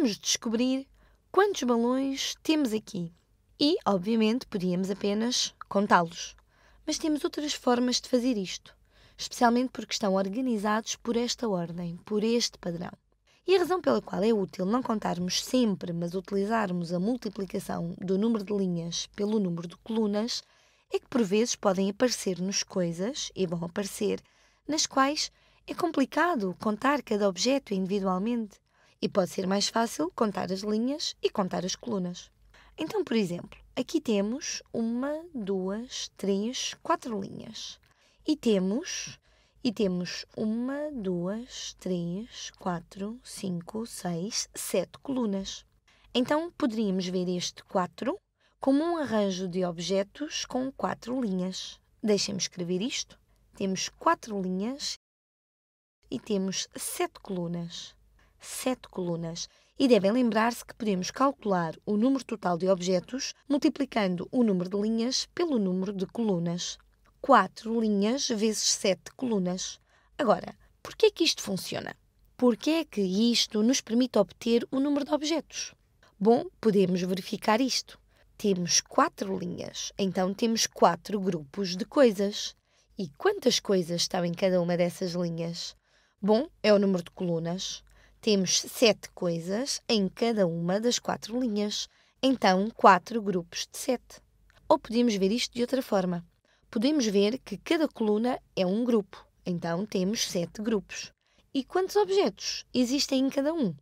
podíamos descobrir quantos balões temos aqui. E, obviamente, podíamos apenas contá-los. Mas temos outras formas de fazer isto, especialmente porque estão organizados por esta ordem, por este padrão. E a razão pela qual é útil não contarmos sempre, mas utilizarmos a multiplicação do número de linhas pelo número de colunas é que por vezes podem aparecer-nos coisas, e vão aparecer, nas quais é complicado contar cada objeto individualmente. E pode ser mais fácil contar as linhas e contar as colunas. Então, por exemplo, aqui temos uma, duas, três, quatro linhas. E temos e temos uma, duas, três, quatro, cinco, seis, sete colunas. Então poderíamos ver este 4 como um arranjo de objetos com quatro linhas. Deixem-me escrever isto. Temos quatro linhas e temos sete colunas sete colunas e devem lembrar-se que podemos calcular o número total de objetos multiplicando o número de linhas pelo número de colunas. 4 linhas vezes 7 colunas. Agora, por que é que isto funciona? Por que é que isto nos permite obter o número de objetos? Bom, podemos verificar isto. Temos 4 linhas, então temos 4 grupos de coisas. E quantas coisas estão em cada uma dessas linhas? Bom, é o número de colunas. Temos sete coisas em cada uma das quatro linhas, então quatro grupos de sete. Ou podemos ver isto de outra forma. Podemos ver que cada coluna é um grupo, então temos sete grupos. E quantos objetos existem em cada um?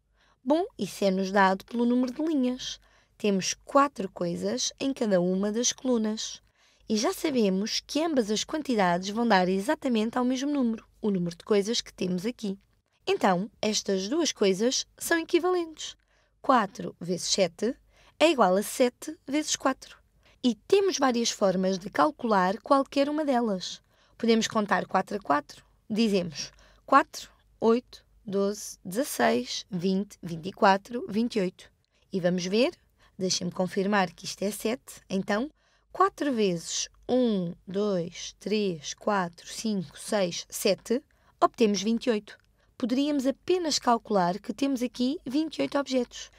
Bom, isso é-nos dado pelo número de linhas. Temos quatro coisas em cada uma das colunas. E já sabemos que ambas as quantidades vão dar exatamente ao mesmo número, o número de coisas que temos aqui. Então, estas duas coisas são equivalentes. 4 vezes 7 é igual a 7 vezes 4. E temos várias formas de calcular qualquer uma delas. Podemos contar 4 a 4. Dizemos 4, 8, 12, 16, 20, 24, 28. E vamos ver? Deixem-me confirmar que isto é 7. Então, 4 vezes 1, 2, 3, 4, 5, 6, 7, obtemos 28 poderíamos apenas calcular que temos aqui 28 objetos.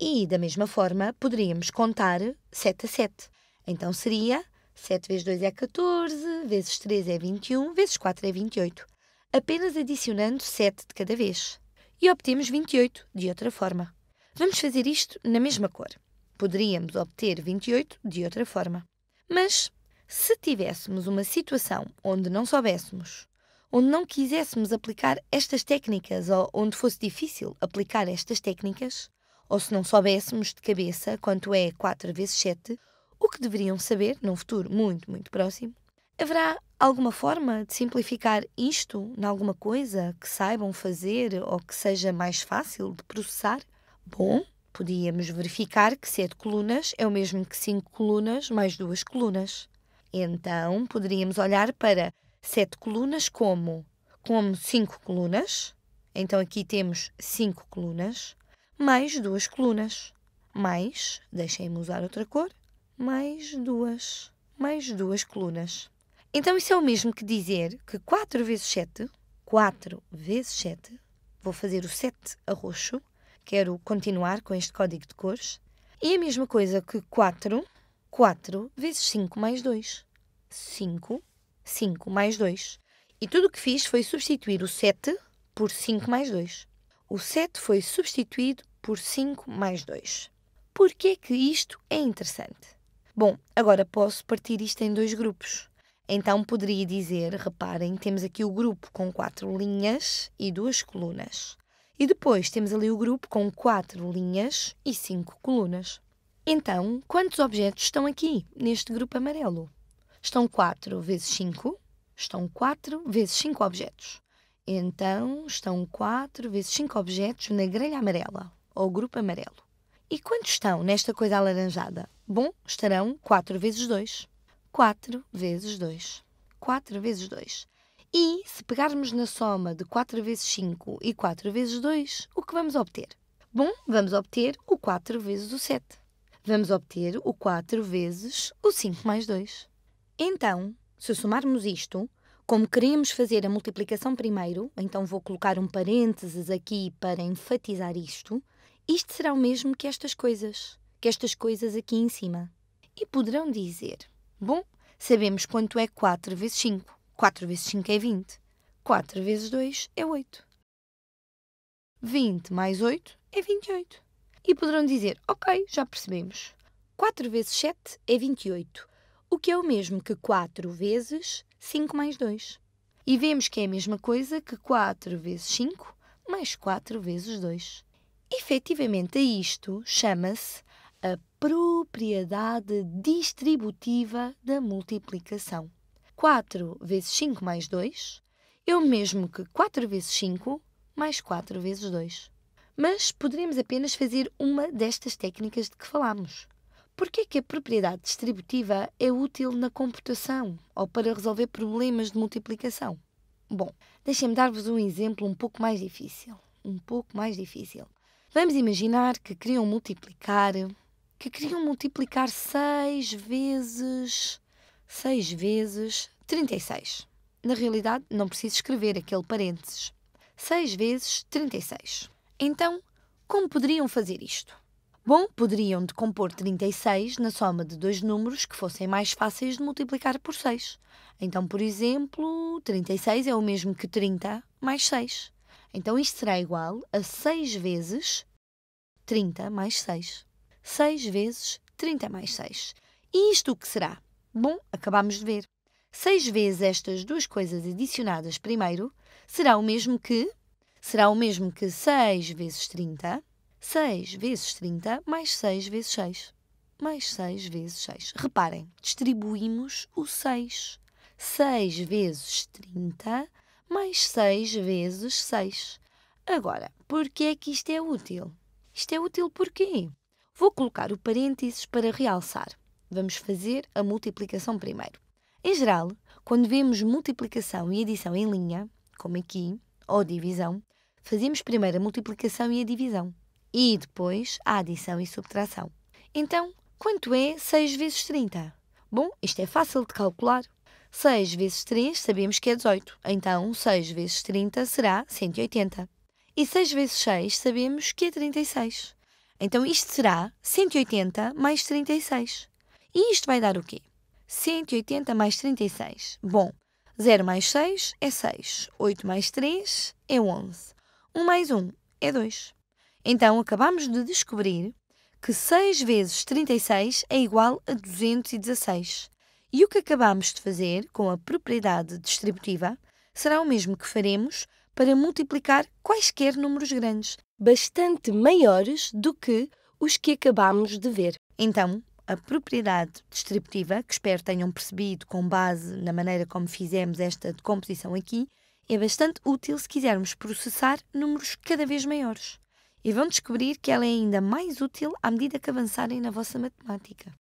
E, da mesma forma, poderíamos contar 7 a 7. Então seria 7 vezes 2 é 14, vezes 3 é 21, vezes 4 é 28. Apenas adicionando 7 de cada vez. E obtemos 28 de outra forma. Vamos fazer isto na mesma cor. Poderíamos obter 28 de outra forma. Mas, se tivéssemos uma situação onde não soubéssemos onde não quiséssemos aplicar estas técnicas ou onde fosse difícil aplicar estas técnicas, ou se não soubéssemos de cabeça quanto é 4 vezes 7, o que deveriam saber num futuro muito, muito próximo, haverá alguma forma de simplificar isto em alguma coisa que saibam fazer ou que seja mais fácil de processar? Bom, podíamos verificar que 7 colunas é o mesmo que 5 colunas mais 2 colunas. Então, poderíamos olhar para sete colunas como? Como cinco colunas, então aqui temos cinco colunas, mais duas colunas, mais, deixem-me usar outra cor, mais duas, mais duas colunas. Então isso é o mesmo que dizer que 4 vezes 7, 4 vezes 7, vou fazer o 7 a roxo, quero continuar com este código de cores, e a mesma coisa que 4, 4 vezes 5 mais 2, 5 5 mais 2. E tudo o que fiz foi substituir o 7 por 5 mais 2. O 7 foi substituído por 5 mais 2. Por que é que isto é interessante? Bom, agora posso partir isto em dois grupos. Então poderia dizer, reparem, temos aqui o grupo com quatro linhas e duas colunas. E depois temos ali o grupo com quatro linhas e cinco colunas. Então, quantos objetos estão aqui neste grupo amarelo? estão 4 vezes 5, estão 4 vezes 5 objetos. Então, estão 4 vezes 5 objetos na grelha amarela, ou grupo amarelo. E quantos estão nesta coisa alaranjada? Bom, estarão 4 vezes 2. 4 vezes 2. 4 vezes 2. E, se pegarmos na soma de 4 vezes 5 e 4 vezes 2, o que vamos obter? Bom, vamos obter o 4 vezes o 7. Vamos obter o 4 vezes o 5 mais 2. Então, se somarmos isto, como queremos fazer a multiplicação primeiro, então vou colocar um parênteses aqui para enfatizar isto, isto será o mesmo que estas coisas, que estas coisas aqui em cima. E poderão dizer, bom, sabemos quanto é 4 vezes 5. 4 vezes 5 é 20. 4 vezes 2 é 8. 20 mais 8 é 28. E poderão dizer, ok, já percebemos. 4 vezes 7 é 28 o que é o mesmo que 4 vezes 5 mais 2. E vemos que é a mesma coisa que 4 vezes 5 mais 4 vezes 2. Efetivamente, a isto chama-se a propriedade distributiva da multiplicação. 4 vezes 5 mais 2 é o mesmo que 4 vezes 5 mais 4 vezes 2. Mas poderíamos apenas fazer uma destas técnicas de que falámos. Por que que a propriedade distributiva é útil na computação ou para resolver problemas de multiplicação? Bom, deixem-me dar-vos um exemplo um pouco mais difícil. Um pouco mais difícil. Vamos imaginar que queriam multiplicar que queriam multiplicar 6 vezes 6 vezes 36. Na realidade, não preciso escrever aquele parênteses. 6 vezes 36. Então, como poderiam fazer isto? Bom, poderiam decompor 36 na soma de dois números que fossem mais fáceis de multiplicar por 6. Então, por exemplo, 36 é o mesmo que 30 mais 6. Então, isto será igual a 6 vezes 30 mais 6. 6 vezes 30 mais 6. E isto o que será? Bom, acabamos de ver. 6 vezes estas duas coisas adicionadas primeiro será o mesmo que será o mesmo que 6 vezes 30 6 vezes 30 mais 6 vezes 6. Mais 6 vezes 6. Reparem, distribuímos o 6. 6 vezes 30 mais 6 vezes 6. Agora, por que é que isto é útil? Isto é útil porquê? Vou colocar o parênteses para realçar. Vamos fazer a multiplicação primeiro. Em geral, quando vemos multiplicação e adição em linha, como aqui, ou divisão, fazemos primeiro a multiplicação e a divisão e depois a adição e subtração. Então, quanto é 6 vezes 30? Bom, isto é fácil de calcular. 6 vezes 3 sabemos que é 18, então 6 vezes 30 será 180. E 6 vezes 6 sabemos que é 36. Então isto será 180 mais 36. E isto vai dar o quê? 180 mais 36. Bom, 0 mais 6 é 6, 8 mais 3 é 11, 1 mais 1 é 2. Então, acabamos de descobrir que 6 vezes 36 é igual a 216. E o que acabamos de fazer com a propriedade distributiva será o mesmo que faremos para multiplicar quaisquer números grandes, bastante maiores do que os que acabamos de ver. Então, a propriedade distributiva, que espero tenham percebido com base na maneira como fizemos esta decomposição aqui, é bastante útil se quisermos processar números cada vez maiores e vão descobrir que ela é ainda mais útil à medida que avançarem na vossa matemática.